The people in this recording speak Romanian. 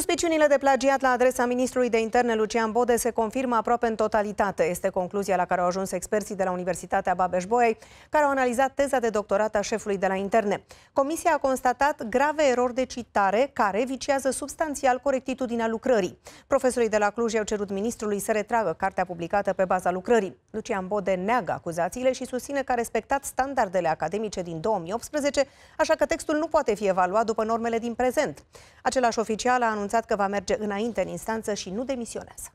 Suspiciunile de plagiat la adresa ministrului de interne Lucian Bode se confirmă aproape în totalitate. Este concluzia la care au ajuns experții de la Universitatea babeș bolyai care au analizat teza de doctorat a șefului de la interne. Comisia a constatat grave erori de citare care viciază substanțial corectitudinea lucrării. Profesorii de la Cluj au cerut ministrului să retragă cartea publicată pe baza lucrării. Lucian Bode neagă acuzațiile și susține că a respectat standardele academice din 2018, așa că textul nu poate fi evaluat după normele din prezent. Același oficial a anunțat anunțat că va merge înainte în instanță și nu demisionează.